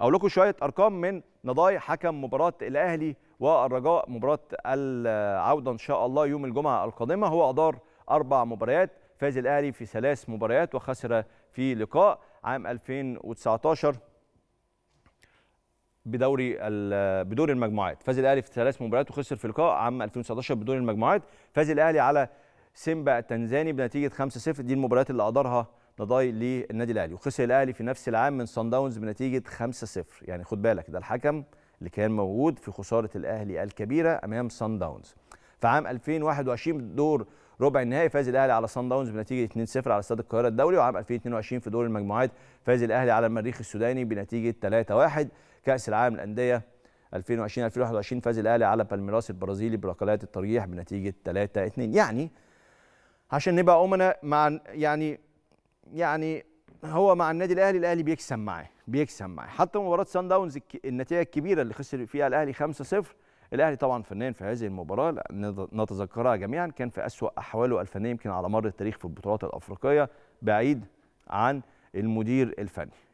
اقول لكم شويه ارقام من نضاي حكم مباراه الاهلي والرجاء مباراه العوده ان شاء الله يوم الجمعه القادمه هو ادار اربع مباريات فاز الاهلي في ثلاث مباريات وخسر في لقاء عام 2019 بدوري بدور المجموعات فاز الاهلي في ثلاث مباريات وخسر في لقاء عام 2019 بدور المجموعات فاز الاهلي على سيمبا التنزاني بنتيجه 5-0 دي المباريات اللي ادارها لضاي للنادي الاهلي وخسر الاهلي في نفس العام من سان داونز بنتيجه 5-0 يعني خد بالك ده الحكم اللي كان موجود في خساره الاهلي الكبيره امام سان داونز في عام 2021 دور ربع النهائي فاز الاهلي على سان داونز بنتيجه 2-0 على استاد القاهره الدولي وعام 2022 في دور المجموعات فاز الاهلي على المريخ السوداني بنتيجه 3-1 كاس العالم للانديه 2020 2021 فاز الاهلي على بالميراس البرازيلي بركلات الترجيح بنتيجه 3-2 يعني عشان نبقى امنا مع يعني يعني هو مع النادي الاهلي الاهلي بيكسب معاه بيكسب معاه حتى مباراه سان داونز النتيجه الكبيره اللي خسر فيها الاهلي 5-0 الاهلي طبعا فنان في هذه المباراه نتذكرها جميعا كان في اسوا احواله الفنيه يمكن على مر التاريخ في البطولات الافريقيه بعيد عن المدير الفني